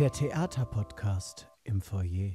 Der Theaterpodcast im Foyer.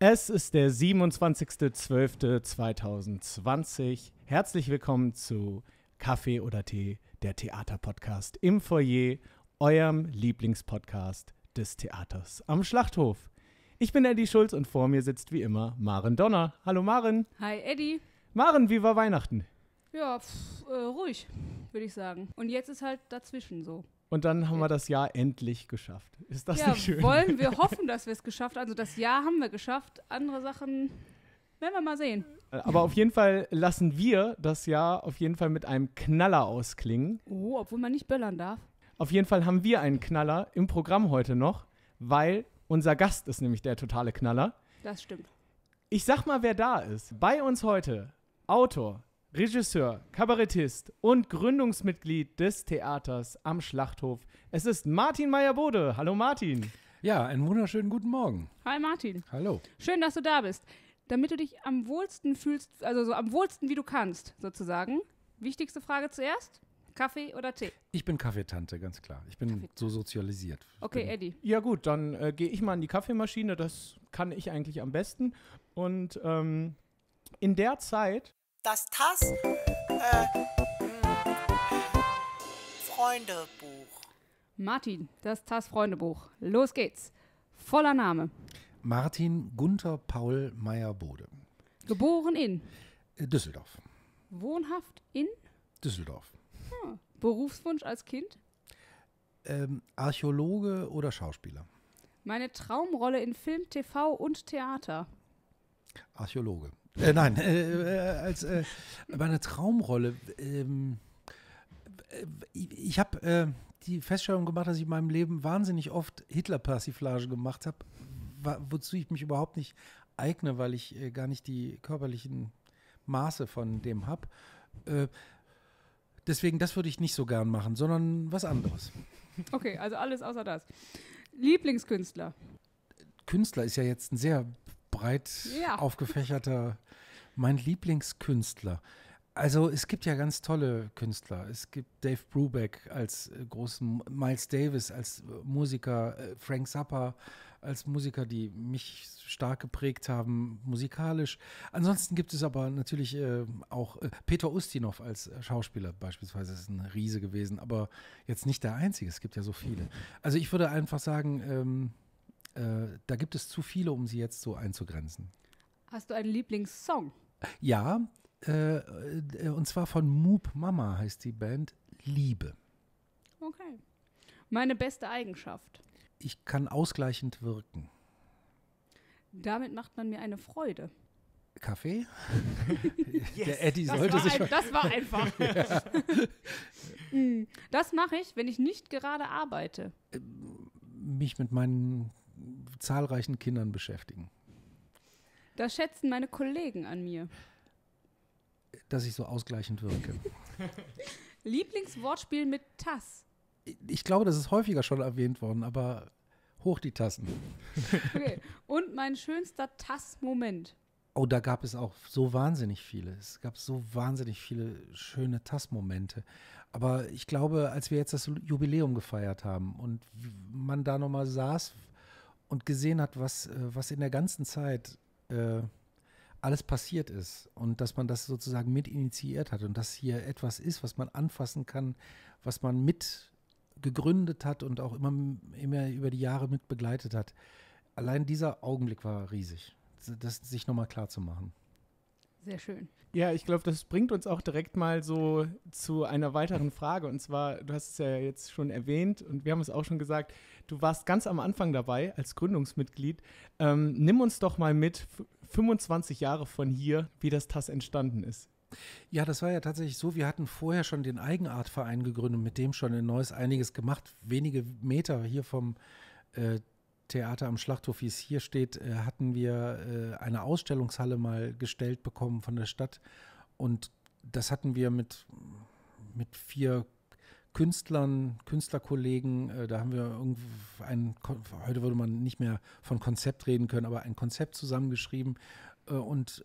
Es ist der 27.12.2020. Herzlich willkommen zu Kaffee oder Tee, der Theaterpodcast im Foyer, eurem Lieblingspodcast des Theaters am Schlachthof. Ich bin Eddie Schulz und vor mir sitzt wie immer Maren Donner. Hallo Maren. Hi Eddie. Maren, wie war Weihnachten? Ja, pff, äh, ruhig, würde ich sagen. Und jetzt ist halt dazwischen so. Und dann haben wir das Jahr endlich geschafft. Ist das ja, nicht schön? Wollen wir hoffen, dass wir es geschafft haben. Also das Jahr haben wir geschafft. Andere Sachen werden wir mal sehen. Äh, aber auf jeden Fall lassen wir das Jahr auf jeden Fall mit einem Knaller ausklingen. Oh, obwohl man nicht böllern darf. Auf jeden Fall haben wir einen Knaller im Programm heute noch, weil unser Gast ist nämlich der totale Knaller. Das stimmt. Ich sag mal, wer da ist. Bei uns heute Autor, Regisseur, Kabarettist und Gründungsmitglied des Theaters am Schlachthof. Es ist Martin Meyer-Bode. Hallo Martin. Ja, einen wunderschönen guten Morgen. Hi Martin. Hallo. Schön, dass du da bist. Damit du dich am wohlsten fühlst, also so am wohlsten wie du kannst, sozusagen. Wichtigste Frage zuerst. Kaffee oder Tee? Ich bin Kaffeetante, ganz klar. Ich bin so sozialisiert. okay, bin, Eddie. Ja gut, dann äh, gehe ich mal an die Kaffeemaschine. Das kann ich eigentlich am besten. Und ähm, in der Zeit das TAS äh, hm, Freundebuch. Martin, das TAS Freundebuch. Los geht's. Voller Name. Martin Gunther Paul Meyer-Bode. Geboren in Düsseldorf. Wohnhaft in Düsseldorf. Hm. Berufswunsch als Kind? Ähm, Archäologe oder Schauspieler? Meine Traumrolle in Film, TV und Theater. Archäologe. Äh, nein, äh, äh, als äh, bei Traumrolle. Ähm, äh, ich habe äh, die Feststellung gemacht, dass ich in meinem Leben wahnsinnig oft Hitler-Persiflage gemacht habe, wozu ich mich überhaupt nicht eigne, weil ich gar nicht die körperlichen Maße von dem habe. deswegen, das würde ich nicht so gern machen, sondern was anderes. Okay, also alles außer das. Lieblingskünstler. Künstler ist ja jetzt ein sehr breit ja. aufgefächerter, mein Lieblingskünstler. Also es gibt ja ganz tolle Künstler. Es gibt Dave Brubeck als äh, großen, Miles Davis als äh, Musiker, äh, Frank Zappa als Musiker, die mich stark geprägt haben musikalisch. Ansonsten gibt es aber natürlich äh, auch äh, Peter Ustinov als äh, Schauspieler beispielsweise ist ein Riese gewesen, aber jetzt nicht der einzige. Es gibt ja so viele. Also ich würde einfach sagen, ähm, äh, da gibt es zu viele, um sie jetzt so einzugrenzen. Hast du einen Lieblingssong? Ja, äh, äh, und zwar von Moop Mama heißt die Band Liebe. Okay. Meine beste Eigenschaft. Ich kann ausgleichend wirken. Damit macht man mir eine Freude. Kaffee? yes. Der Eddie sollte das sich. Ein, das war einfach. ja. Mm, das mache ich, wenn ich nicht gerade arbeite. Äh, mich mit meinen zahlreichen Kindern beschäftigen. Das schätzen meine Kollegen an mir. Dass ich so ausgleichend wirke. Lieblingswortspiel mit Tass. Ich glaube, das ist häufiger schon erwähnt worden, aber hoch die Tassen. okay. Und mein schönster Tass-Moment. Oh, da gab es auch so wahnsinnig viele. Es gab so wahnsinnig viele schöne Tass-Momente. Aber ich glaube, als wir jetzt das Jubiläum gefeiert haben und man da nochmal saß, und gesehen hat, was, äh, was in der ganzen Zeit äh, alles passiert ist und dass man das sozusagen mit initiiert hat und dass hier etwas ist, was man anfassen kann, was man mit gegründet hat und auch immer, immer über die Jahre mit begleitet hat. Allein dieser Augenblick war riesig, das sich nochmal klar zu machen. Sehr schön. Ja, ich glaube, das bringt uns auch direkt mal so zu einer weiteren Frage. Und zwar, du hast es ja jetzt schon erwähnt und wir haben es auch schon gesagt, du warst ganz am Anfang dabei als Gründungsmitglied. Ähm, nimm uns doch mal mit, 25 Jahre von hier, wie das TAS entstanden ist. Ja, das war ja tatsächlich so. Wir hatten vorher schon den Eigenartverein gegründet, mit dem schon in Neuss einiges gemacht, wenige Meter hier vom äh, Theater am Schlachthof, wie es hier steht, äh, hatten wir äh, eine Ausstellungshalle mal gestellt bekommen von der Stadt. Und das hatten wir mit, mit vier Künstlern, Künstlerkollegen. Äh, da haben wir ein, heute würde man nicht mehr von Konzept reden können, aber ein Konzept zusammengeschrieben. und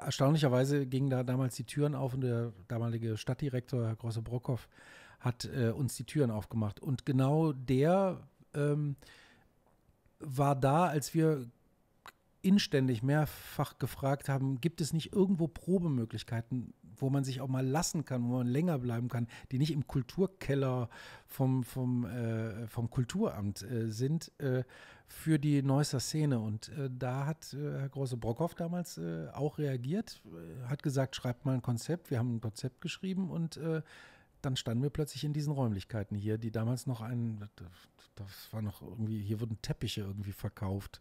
erstaunlicherweise gingen da damals die Türen auf und der damalige Stadtdirektor, Herr Grosse-Brockhoff, hat uns die Türen aufgemacht. Und genau der. Ähm, war da, als wir inständig mehrfach gefragt haben, gibt es nicht irgendwo Probemöglichkeiten, wo man sich auch mal lassen kann, wo man länger bleiben kann, die nicht im Kulturkeller vom, vom, äh, vom Kulturamt äh, sind, äh, für die Neusser Szene. Und äh, da hat äh, Herr Große Brockhoff damals äh, auch reagiert, hat gesagt, schreibt mal ein Konzept. Wir haben ein Konzept geschrieben und dann standen wir plötzlich in diesen Räumlichkeiten hier, die damals noch ein, das war noch irgendwie, hier wurden Teppiche irgendwie verkauft.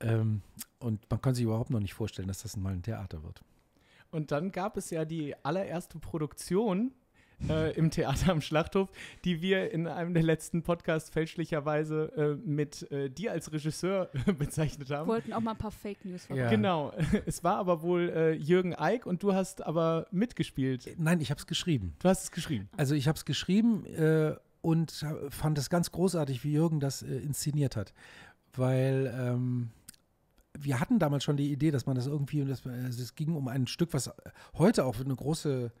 Ähm, und man kann sich überhaupt noch nicht vorstellen, dass das mal ein Theater wird. Und dann gab es ja die allererste Produktion äh, im Theater am Schlachthof, die wir in einem der letzten Podcasts fälschlicherweise äh, mit äh, dir als Regisseur bezeichnet haben. Wollten auch mal ein paar Fake News verbreiten. Ja. Genau. Es war aber wohl äh, Jürgen Eick und du hast aber mitgespielt. Äh, nein, ich habe es geschrieben. Du hast es geschrieben. Also ich habe es geschrieben äh, und fand es ganz großartig, wie Jürgen das inszeniert hat, weil ähm wir hatten damals schon die Idee, dass man das irgendwie, es ging um ein Stück, was heute auch eine große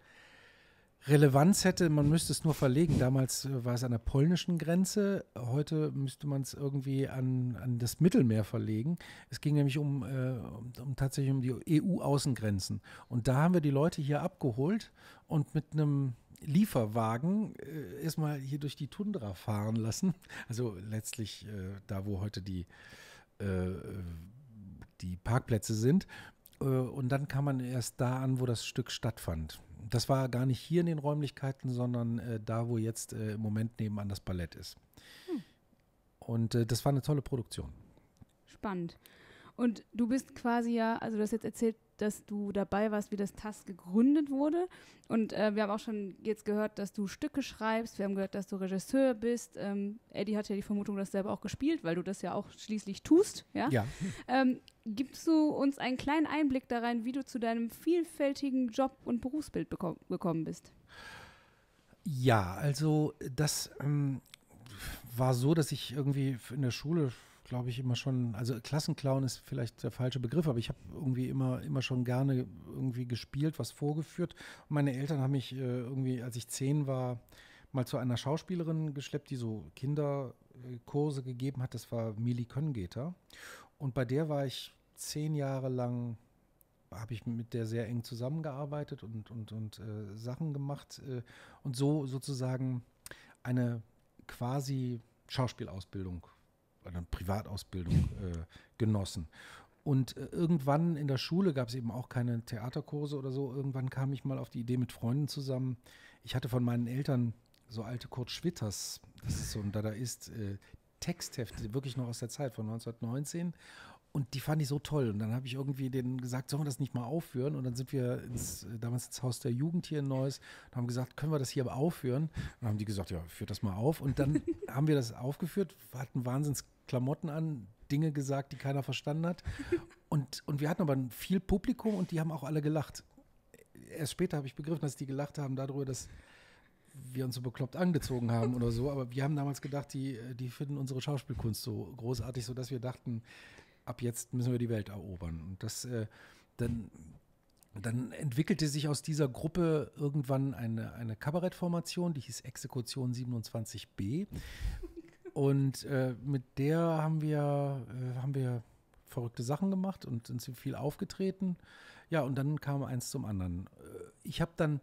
Relevanz hätte, man müsste es nur verlegen. Damals äh, war es an der polnischen Grenze, heute müsste man es irgendwie an, an das Mittelmeer verlegen. Es ging nämlich um, äh, um, tatsächlich um die EU-Außengrenzen. Und da haben wir die Leute hier abgeholt und mit einem Lieferwagen äh, erstmal hier durch die Tundra fahren lassen. Also letztlich äh, da, wo heute die, äh, die Parkplätze sind. Äh, und dann kam man erst da an, wo das Stück stattfand. Das war gar nicht hier in den Räumlichkeiten, sondern äh, da, wo jetzt äh, im Moment nebenan das Ballett ist. Hm. Und äh, das war eine tolle Produktion. Spannend. Und du bist quasi ja, also du hast jetzt erzählt, dass du dabei warst, wie das TAS gegründet wurde. Und äh, wir haben auch schon jetzt gehört, dass du Stücke schreibst. Wir haben gehört, dass du Regisseur bist. Ähm, Eddie hat ja die Vermutung, dass du selber auch gespielt, weil du das ja auch schließlich tust. Ja. ja. Ähm, gibst du uns einen kleinen Einblick da rein, wie du zu deinem vielfältigen Job und Berufsbild gekommen bist? Ja, also das ähm, war so, dass ich irgendwie in der Schule glaube ich, immer schon, also Klassenclown ist vielleicht der falsche Begriff, aber ich habe irgendwie immer, immer schon gerne irgendwie gespielt, was vorgeführt. Und meine Eltern haben mich äh, irgendwie, als ich zehn war, mal zu einer Schauspielerin geschleppt, die so Kinderkurse gegeben hat. Das war Mili Könngeter. Und bei der war ich zehn Jahre lang habe ich mit der sehr eng zusammengearbeitet und, und, und äh, Sachen gemacht äh, und so sozusagen eine quasi Schauspielausbildung eine Privatausbildung äh, genossen. Und äh, irgendwann in der Schule gab es eben auch keine Theaterkurse oder so. Irgendwann kam ich mal auf die Idee mit Freunden zusammen. Ich hatte von meinen Eltern so alte Kurt Schwitters, das ist so ein Dadaist, äh, Texthefte, wirklich noch aus der Zeit von 1919. Und die fand ich so toll. Und dann habe ich irgendwie denen gesagt, sollen wir das nicht mal aufführen? Und dann sind wir ins, äh, damals ins Haus der Jugend hier in Neuss und haben gesagt, können wir das hier aber aufführen? Und dann haben die gesagt, ja, führt das mal auf. Und dann haben wir das aufgeführt, hatten Wahnsinns Klamotten an, Dinge gesagt, die keiner verstanden hat. Und, und wir hatten aber viel Publikum und die haben auch alle gelacht. Erst später habe ich begriffen, dass die gelacht haben darüber, dass wir uns so bekloppt angezogen haben oder so. Aber wir haben damals gedacht, die, die finden unsere Schauspielkunst so großartig, sodass wir dachten, ab jetzt müssen wir die Welt erobern. Und das äh, dann, dann entwickelte sich aus dieser Gruppe irgendwann eine, eine Kabarettformation, die hieß Exekution 27b. Und äh, mit der haben wir, äh, haben wir verrückte Sachen gemacht und sind viel aufgetreten. Ja, und dann kam eins zum anderen. Äh, ich habe dann,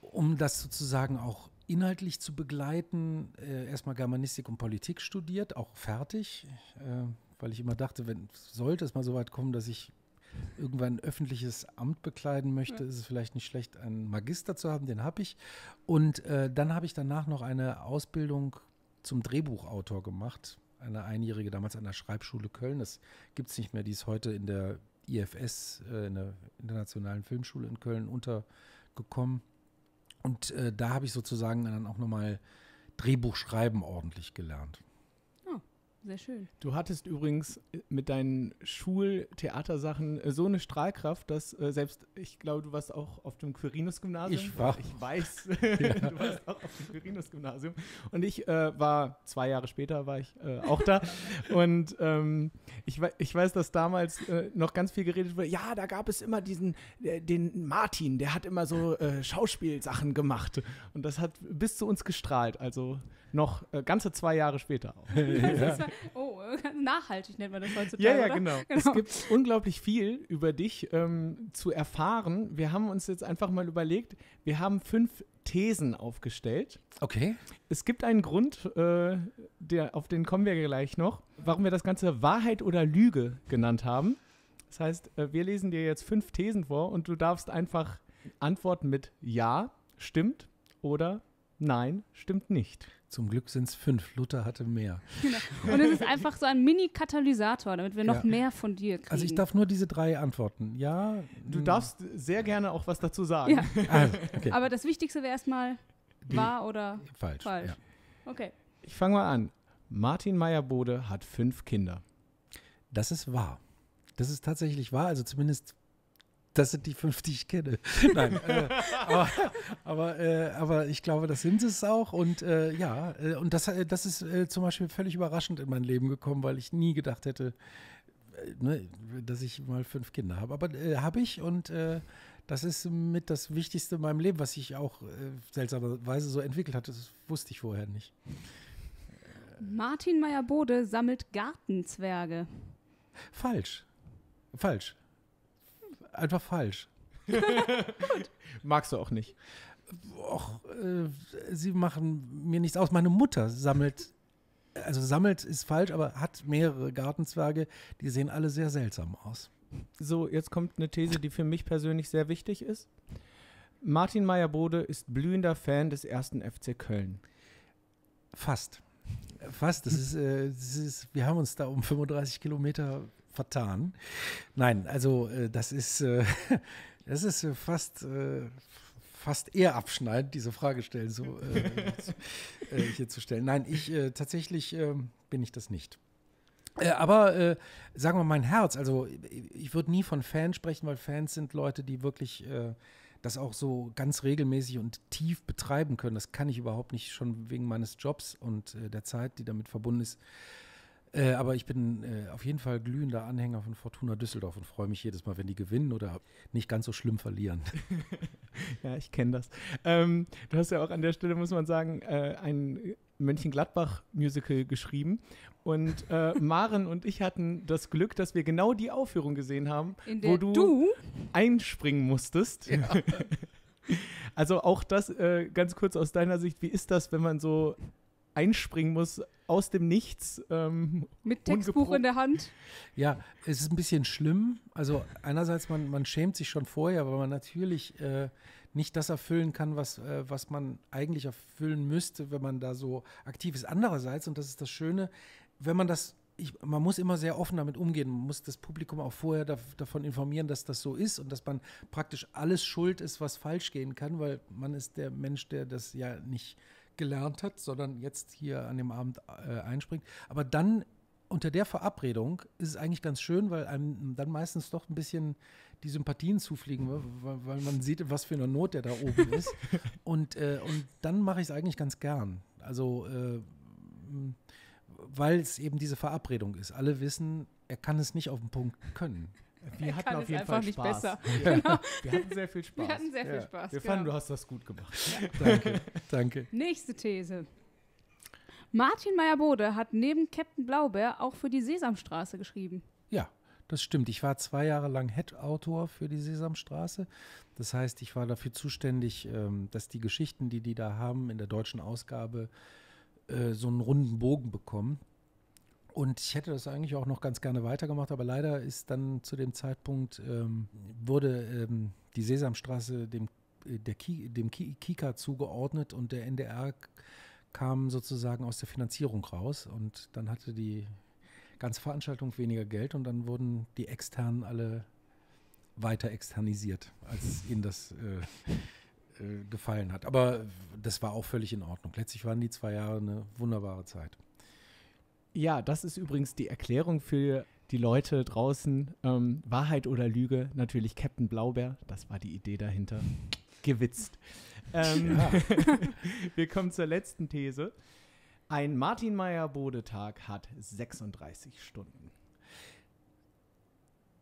um das sozusagen auch inhaltlich zu begleiten, äh, erstmal Germanistik und Politik studiert, auch fertig, äh, weil ich immer dachte, wenn sollte es mal so weit kommen, dass ich irgendwann ein öffentliches Amt bekleiden möchte, ist es vielleicht nicht schlecht, einen Magister zu haben, den habe ich. Und äh, dann habe ich danach noch eine Ausbildung zum Drehbuchautor gemacht. Eine Einjährige damals an der Schreibschule Köln. Das gibt es nicht mehr. Die ist heute in der IFS, äh, in der Internationalen Filmschule in Köln, untergekommen. Und äh, da habe ich sozusagen dann auch nochmal Drehbuchschreiben ordentlich gelernt sehr schön. Du hattest übrigens äh, mit deinen Schultheatersachen äh, so eine Strahlkraft, dass äh, selbst, ich glaube, du warst auch auf dem Quirinus-Gymnasium. Ich war. Ich weiß, ja. du warst auch auf dem Quirinus-Gymnasium. Und ich äh, war, zwei Jahre später war ich äh, auch da. Und ähm, ich, ich weiß, dass damals äh, noch ganz viel geredet wurde. Ja, da gab es immer diesen, den Martin, der hat immer so Schauspielsachen gemacht. Und das hat bis zu uns gestrahlt. Also noch äh, ganze zwei Jahre später auch. ja. Oh, nachhaltig nennt man das heutzutage. Ja, ja, genau. genau. Es gibt unglaublich viel über dich ähm, zu erfahren. Wir haben uns jetzt einfach mal überlegt, wir haben fünf Thesen aufgestellt. Okay. Es gibt einen Grund, äh, der, auf den kommen wir gleich noch, warum wir das Ganze Wahrheit oder Lüge genannt haben. Das heißt, äh, wir lesen dir jetzt fünf Thesen vor und du darfst einfach antworten mit Ja, stimmt oder Nein, stimmt nicht. Zum Glück sind es fünf. Luther hatte mehr. Genau. Und es ist einfach so ein Mini-Katalysator, damit wir noch ja. mehr von dir kriegen. Also ich darf nur diese drei antworten. Ja. Du mm. darfst sehr gerne auch was dazu sagen. Ja. Also, okay. Aber das Wichtigste wäre erstmal wahr oder falsch. falsch. Ja. Okay. Ich fange mal an. Martin Meyerbode hat fünf Kinder. Das ist wahr. Das ist tatsächlich wahr. Also zumindest das sind die fünf, die ich kenne. Nein, äh, aber, aber, äh, aber, ich glaube, das sind sie es auch. Und äh, ja, äh, und das, äh, das ist äh, zum Beispiel völlig überraschend in mein Leben gekommen, weil ich nie gedacht hätte, ne, dass ich mal fünf Kinder habe. Aber habe ich und das ist mit das Wichtigste in meinem Leben, was ich auch seltsamerweise so entwickelt hatte. Das wusste ich vorher nicht. Martin Meyer-Bode sammelt Gartenzwerge. Falsch. Falsch einfach falsch. Magst du auch nicht. Och, äh, sie machen mir nichts aus. Meine Mutter sammelt, also sammelt ist falsch, aber hat mehrere Gartenzwerge. Die sehen alle sehr seltsam aus. So, jetzt kommt eine These, die für mich persönlich sehr wichtig ist. Martin Meyer-Bode ist blühender Fan des ersten FC Köln. Fast. Fast. Das ist, äh, das ist, wir haben uns da um 35 Kilometer vertan. Nein, also äh, das ist, äh, das ist äh, fast, äh, fast eher abschneidend, diese Frage stellen, äh, so hier zu stellen. Nein, ich tatsächlich ähm, bin ich das nicht. Äh, aber äh, sagen wir mal mein Herz, also ich, ich würde nie von Fans sprechen, weil Fans sind Leute, die wirklich äh, das auch so ganz regelmäßig und tief betreiben können. Das kann ich überhaupt nicht, schon wegen meines Jobs und der Zeit, die damit verbunden ist, äh, aber ich bin äh, auf jeden Fall glühender Anhänger von Fortuna Düsseldorf und freue mich jedes Mal, wenn die gewinnen oder nicht ganz so schlimm verlieren. ja, ich kenne das. Ähm, du hast ja auch an der Stelle, muss man sagen, äh, ein Mönchengladbach-Musical geschrieben. Und äh, Maren und ich hatten das Glück, dass wir genau die Aufführung gesehen haben, wo du, du, einspringen musstest. Ja. also auch das äh, ganz kurz aus deiner Sicht, wie ist das, wenn man so einspringen muss aus dem Nichts. Ähm, Mit Textbuch in der Hand. Ja, es ist ein bisschen schlimm. Also einerseits, man, man schämt sich schon vorher, weil man natürlich äh, nicht das erfüllen kann, was, äh, was man eigentlich erfüllen müsste, wenn man da so aktiv ist. Andererseits, und das ist das Schöne, wenn man das ich, man muss immer sehr offen damit umgehen. Man muss das Publikum auch vorher da, davon informieren, dass das so ist und dass man praktisch alles schuld ist, was falsch gehen kann, weil man ist der Mensch, der das ja nicht gelernt hat, sondern jetzt hier an dem Abend äh, einspringt. Aber dann unter der Verabredung ist es eigentlich ganz schön, weil einem dann meistens doch ein bisschen die Sympathien zufliegen, weil, weil man sieht, was für eine Not der da oben ist. Und, äh, und dann mache ich es eigentlich ganz gern. Also, äh, weil es eben diese Verabredung ist. Alle wissen, er kann es nicht auf den Punkt können. Wir hatten auf jeden Fall Spaß. Genau. Wir hatten sehr viel Spaß. Wir hatten sehr viel Spaß. Wir genau. fanden, du hast das gut gemacht. danke, danke. Nächste These. Martin Meyer-Bode hat neben Captain Blaubeer auch für die Sesamstraße geschrieben. Ja, das stimmt. Ich war zwei Jahre lang Head-Autor für die Sesamstraße. Das heißt, ich war dafür zuständig, ähm, dass die Geschichten, die die da haben, in der deutschen Ausgabe äh, so einen runden Bogen bekommen. Und ich hätte das eigentlich auch noch ganz gerne weitergemacht, aber leider ist dann zu dem Zeitpunkt, ähm, wurde ähm, die Sesamstraße dem, äh, der Ki, dem Ki, Kika zugeordnet und der NDR kam sozusagen aus der Finanzierung raus und dann hatte die ganze Veranstaltung weniger Geld und dann wurden die externen alle weiter externisiert, als ihnen das äh, äh, gefallen hat. Aber das war auch völlig in Ordnung. Letztlich waren die zwei Jahre eine wunderbare Zeit. Ja, das ist übrigens die Erklärung für die Leute draußen. Ähm, Wahrheit oder Lüge, natürlich Captain Blaubeer, das war die Idee dahinter. Gewitzt. Ähm, ja. wir kommen zur letzten These. Ein Martin Meyer Bodetag hat 36 Stunden.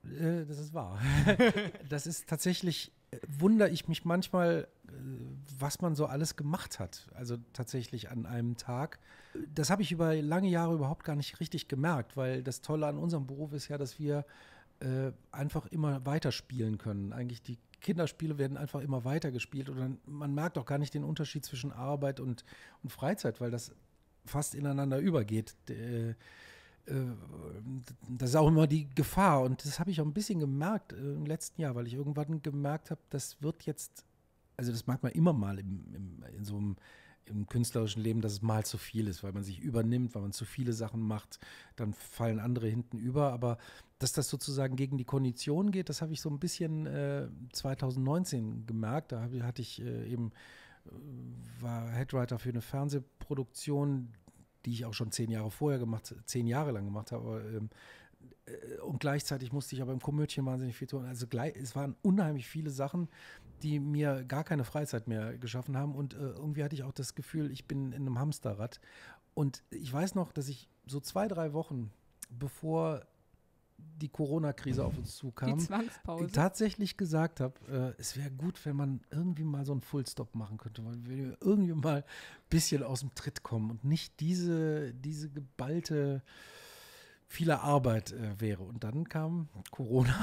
Äh, das ist wahr. Das ist tatsächlich wundere ich mich manchmal, äh, was man so alles gemacht hat. Also tatsächlich an einem Tag. Das habe ich über lange Jahre überhaupt gar nicht richtig gemerkt, weil das Tolle an unserem Beruf ist ja, dass wir äh, einfach immer weiterspielen können. Eigentlich die Kinderspiele werden einfach immer weitergespielt und dann, man merkt auch gar nicht den Unterschied zwischen Arbeit und, und Freizeit, weil das fast ineinander übergeht. Äh, äh, das ist auch immer die Gefahr. Und das habe ich auch ein bisschen gemerkt äh, im letzten Jahr, weil ich irgendwann gemerkt habe, das wird jetzt, also das mag man immer mal im, im, in so einem im künstlerischen Leben, dass es mal zu viel ist, weil man sich übernimmt, weil man zu viele Sachen macht, dann fallen andere hinten über. Aber dass das sozusagen gegen die Kondition geht, das habe ich so ein bisschen äh, 2019 gemerkt. Da hab, hatte ich äh, eben äh, war Headwriter für eine Fernsehproduktion, die ich auch schon zehn Jahre vorher gemacht, zehn Jahre lang gemacht habe. Aber, ähm, äh, und gleichzeitig musste ich aber im Komödchen wahnsinnig viel tun. Also es waren unheimlich viele Sachen, die mir gar keine Freizeit mehr geschaffen haben. Und äh, irgendwie hatte ich auch das Gefühl, ich bin in einem Hamsterrad. Und ich weiß noch, dass ich so zwei, drei Wochen bevor die Corona-Krise auf uns zukam, die Zwangspause. tatsächlich gesagt habe, äh, es wäre gut, wenn man irgendwie mal so einen Fullstop machen könnte, weil wir irgendwie mal ein bisschen aus dem Tritt kommen und nicht diese, diese geballte vieler Arbeit äh, wäre. Und dann kam Corona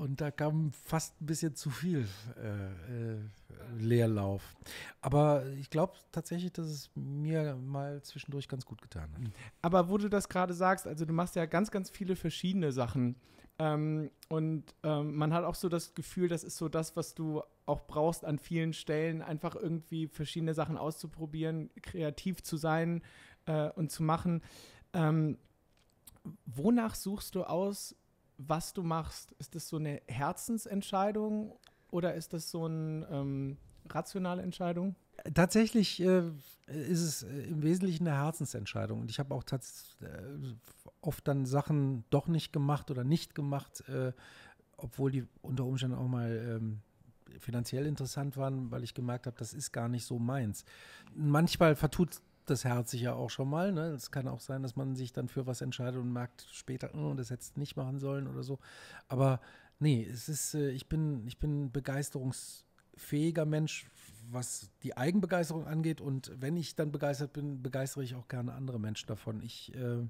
und da kam fast ein bisschen zu viel äh, äh, Leerlauf. Aber ich glaube tatsächlich, dass es mir mal zwischendurch ganz gut getan hat. Mhm. Aber wo du das gerade sagst, also du machst ja ganz, ganz viele verschiedene Sachen. Ähm, und ähm, man hat auch so das Gefühl, das ist so das, was du auch brauchst an vielen Stellen, einfach irgendwie verschiedene Sachen auszuprobieren, kreativ zu sein äh, und zu machen. Ähm, wonach suchst du aus, was du machst, ist das so eine Herzensentscheidung oder ist das so eine ähm, rationale Entscheidung? Tatsächlich äh, ist es äh, im Wesentlichen eine Herzensentscheidung. Und ich habe auch äh, oft dann Sachen doch nicht gemacht oder nicht gemacht, äh, obwohl die unter Umständen auch mal ähm, finanziell interessant waren, weil ich gemerkt habe, das ist gar nicht so meins. Manchmal vertut das Herz sich ja auch schon mal. Ne? Es kann auch sein, dass man sich dann für was entscheidet und merkt später, oh, das hättest du nicht machen sollen oder so. Aber nee, es ist, äh, ich bin, ich bin begeisterungsfähiger Mensch, was die Eigenbegeisterung angeht. Und wenn ich dann begeistert bin, begeistere ich auch gerne andere Menschen davon. Ich äh,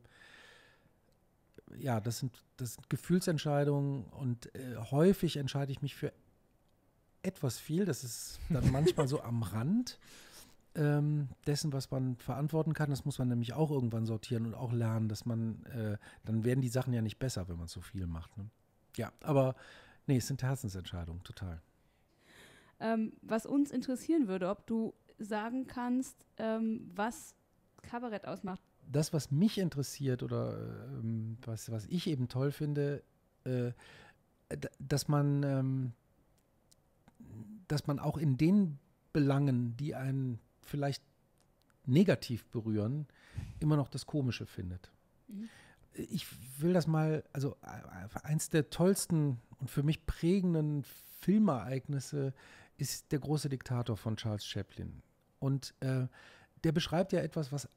ja, das sind, das sind Gefühlsentscheidungen und äh, häufig entscheide ich mich für etwas viel. Das ist dann manchmal so am Rand ähm, dessen, was man verantworten kann. Das muss man nämlich auch irgendwann sortieren und auch lernen, dass man, äh, dann werden die Sachen ja nicht besser, wenn man zu viel macht. Ne? Ja, aber nee, es sind Herzensentscheidungen, total. Ähm, was uns interessieren würde, ob du sagen kannst, ähm, was Kabarett ausmacht. Das, was mich interessiert oder ähm, was, was ich eben toll finde, äh, dass man, ähm, dass man auch in den Belangen, die einen vielleicht negativ berühren, immer noch das Komische findet. Mhm. Ich will das mal, also äh, eins der tollsten und für mich prägenden Filmereignisse ist Der große Diktator von Charles Chaplin. Und äh, der beschreibt ja etwas, was äh,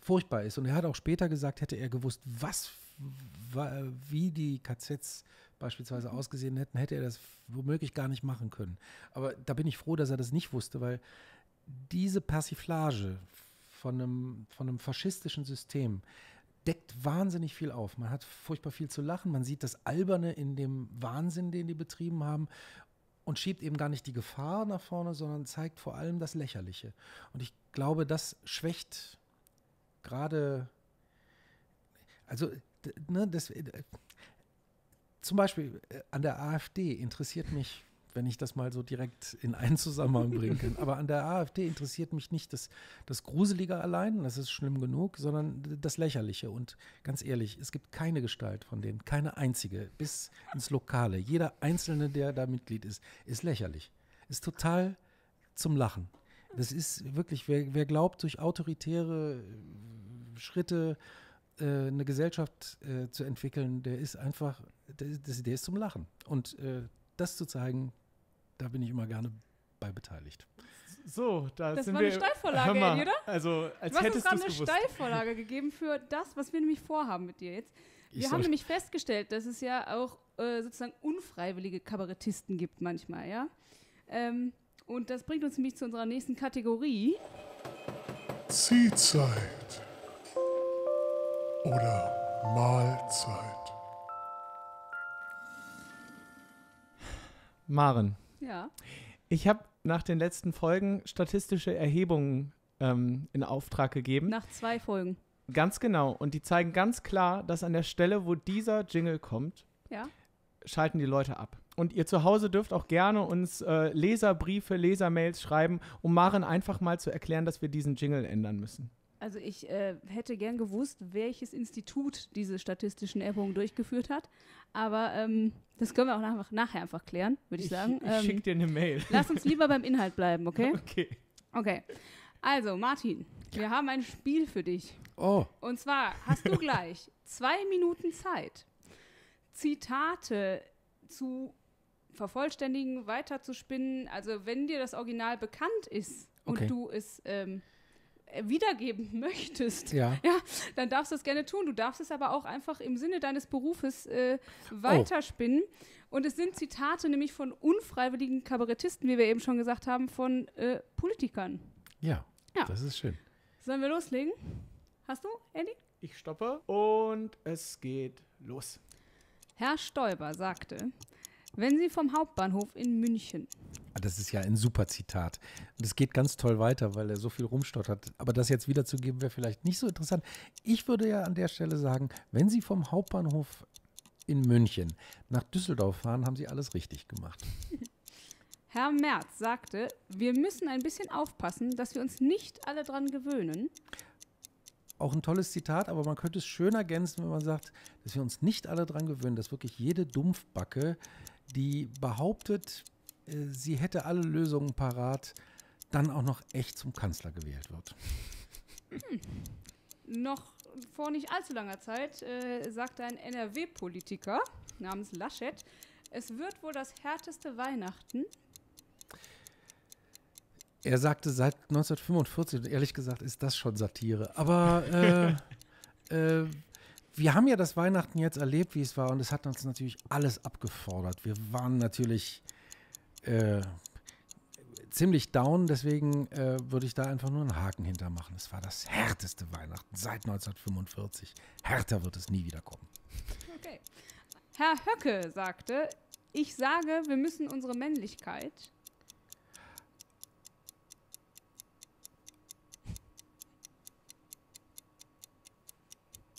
furchtbar ist. Und er hat auch später gesagt, hätte er gewusst, was, wie die KZs beispielsweise mhm. ausgesehen hätten, hätte er das womöglich gar nicht machen können. Aber da bin ich froh, dass er das nicht wusste, weil diese Persiflage von einem, von einem faschistischen System deckt wahnsinnig viel auf. Man hat furchtbar viel zu lachen, man sieht das Alberne in dem Wahnsinn, den die betrieben haben und schiebt eben gar nicht die Gefahr nach vorne, sondern zeigt vor allem das Lächerliche. Und ich glaube, das schwächt gerade, also ne, das, äh, zum Beispiel äh, an der AfD interessiert mich wenn ich das mal so direkt in einen Zusammenhang bringen kann. Aber an der AfD interessiert mich nicht das, das Gruselige allein, das ist schlimm genug, sondern das Lächerliche. Und ganz ehrlich, es gibt keine Gestalt von denen, keine einzige, bis ins Lokale. Jeder Einzelne, der da Mitglied ist, ist lächerlich. Ist total zum Lachen. Das ist wirklich, wer, wer glaubt, durch autoritäre äh, Schritte äh, eine Gesellschaft äh, zu entwickeln, der ist einfach, der, der, ist zum Lachen. Und äh, das zu zeigen, da bin ich immer gerne bei beteiligt. So, da das sind war wir. Das war eine Steilvorlage, mal, oder? Also, als du hast uns gerade eine gewusst. Steilvorlage gegeben für das, was wir nämlich vorhaben mit dir jetzt. Wir ich haben nämlich festgestellt, dass es ja auch äh, sozusagen unfreiwillige Kabarettisten gibt manchmal, ja. Ähm, und das bringt uns nämlich zu unserer nächsten Kategorie. Ziehzeit oder Mahlzeit. Maren, ja. Ich habe nach den letzten Folgen statistische Erhebungen ähm, in Auftrag gegeben. Nach zwei Folgen. Ganz genau. Und die zeigen ganz klar, dass an der Stelle, wo dieser Jingle kommt, ja. schalten die Leute ab. Und ihr zu Hause dürft auch gerne uns äh, Leserbriefe, Lesermails schreiben, um Maren einfach mal zu erklären, dass wir diesen Jingle ändern müssen. Also ich äh, hätte gern gewusst, welches Institut diese statistischen Erhebungen durchgeführt hat. Aber ähm, das können wir auch nach, nachher einfach klären, würde ich, sagen. Ich ähm, schick dir eine Mail. Lass uns lieber beim Inhalt bleiben, okay? Okay. Okay. Also, Martin, wir haben ein Spiel für dich. Oh. Und zwar hast du gleich zwei Minuten Zeit, Zitate zu vervollständigen, weiterzuspinnen. Also, wenn dir das Original bekannt ist und du es ähm, äh, wiedergeben möchtest, ja. ja. dann darfst du das gerne tun. Du darfst es aber auch einfach im Sinne deines Berufes äh, oh. weiterspinnen. Oh. Und es sind Zitate nämlich von unfreiwilligen Kabarettisten, wie wir eben schon gesagt haben, von äh, Politikern. Ja, ja, das ist schön. Sollen wir loslegen? Hast du, Andy? Ich stoppe und es geht los. Herr Stoiber sagte, wenn Sie vom Hauptbahnhof in München Ah, das ist ja ein super Zitat. Und es geht ganz toll weiter, weil er so viel rumstottert. Aber das jetzt wiederzugeben, wäre vielleicht nicht so interessant. Ich würde ja an der Stelle sagen, wenn Sie vom Hauptbahnhof in München nach Düsseldorf fahren, haben Sie alles richtig gemacht. Herr Merz sagte, wir müssen ein bisschen aufpassen, dass wir uns nicht alle dran gewöhnen. Auch ein tolles Zitat, aber man könnte es schön ergänzen, wenn man sagt, dass wir uns nicht alle dran gewöhnen, dass wirklich jede Dumpfbacke, die behauptet, äh, sie hätte alle Lösungen parat, dann auch noch echt zum Kanzler gewählt wird. Hm. Noch vor nicht allzu langer Zeit äh, sagte ein NRW-Politiker namens Laschet, es wird wohl das härteste Weihnachten. Er sagte seit 1945, und ehrlich gesagt ist das schon Satire. Aber äh, äh, wir haben ja das Weihnachten jetzt erlebt, wie es war, und es hat uns natürlich alles abgefordert. Wir waren natürlich äh, ziemlich down, deswegen äh, würde ich da einfach nur einen Haken hintermachen. Es war das härteste Weihnachten seit 1945. Härter wird es nie wieder kommen. Okay. Herr Höcke sagte, ich sage, wir müssen unsere Männlichkeit.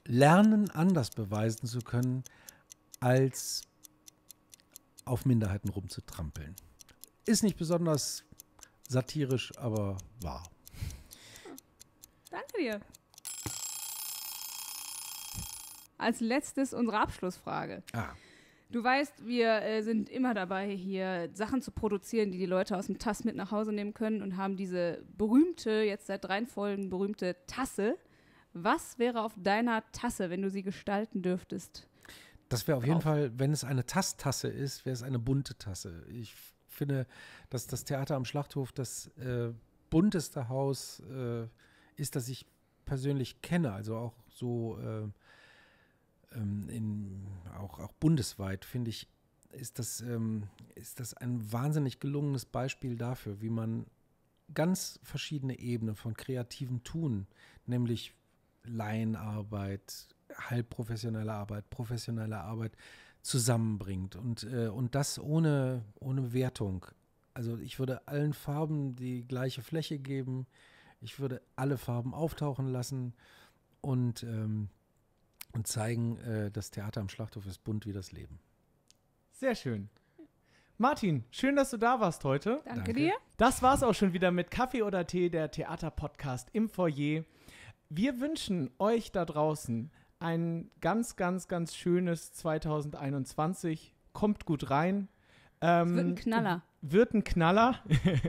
Lernen, anders beweisen zu können, als auf Minderheiten rumzutrampeln. Ist nicht besonders satirisch, aber wahr. Danke dir. Als letztes unsere Abschlussfrage. Ah. Du weißt, wir äh, sind immer dabei, hier Sachen zu produzieren, die die Leute aus dem Tass mit nach Hause nehmen können und haben diese berühmte, jetzt seit drei Folgen berühmte Tasse. Was wäre auf deiner Tasse, wenn du sie gestalten dürftest? Das wäre auf jeden Fall, wenn es eine Tasttasse ist, wäre es eine bunte Tasse. Ich finde, dass das Theater am Schlachthof das äh, bunteste Haus äh, ist, das ich persönlich kenne. Also auch so äh, ähm, in, auch, auch bundesweit finde ich, ist das, ähm, ist das ein wahnsinnig gelungenes Beispiel dafür, wie man ganz verschiedene Ebenen von kreativem Tun, nämlich Laienarbeit, halbprofessionelle Arbeit, professionelle Arbeit, zusammenbringt und, äh, und das ohne, ohne Wertung. Also ich würde allen Farben die gleiche Fläche geben, ich würde alle Farben auftauchen lassen und, ähm, und zeigen, äh, das Theater am Schlachthof ist bunt wie das Leben. Sehr schön. Martin, schön, dass du da warst heute. Danke, Danke. dir. Das war's auch schon wieder mit Kaffee oder Tee, der Theaterpodcast im Foyer. Wir wünschen euch da draußen ein ganz, ganz, ganz schönes 2021. Kommt gut rein. Ähm, wird ein ähm, Knaller. Wird ein Knaller.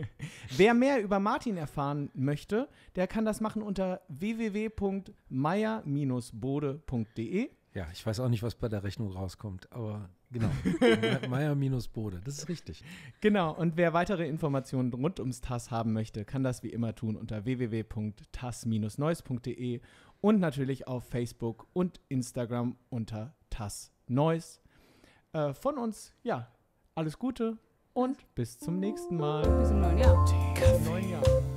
Wer mehr über Martin erfahren möchte, der kann das machen unter www.meier-bode.de. Ja, ich weiß auch nicht, was bei der Rechnung rauskommt, aber Genau. Meier minus Bode, das ist richtig. Genau, und wer weitere Informationen rund ums TAS haben möchte, kann das wie immer tun unter www.tas-neues.de und natürlich auf Facebook und Instagram unter TAS Neues. Äh, von uns, ja, alles Gute und bis zum nächsten Mal. Bis zum neuen Jahr. Bis zum neuen Jahr.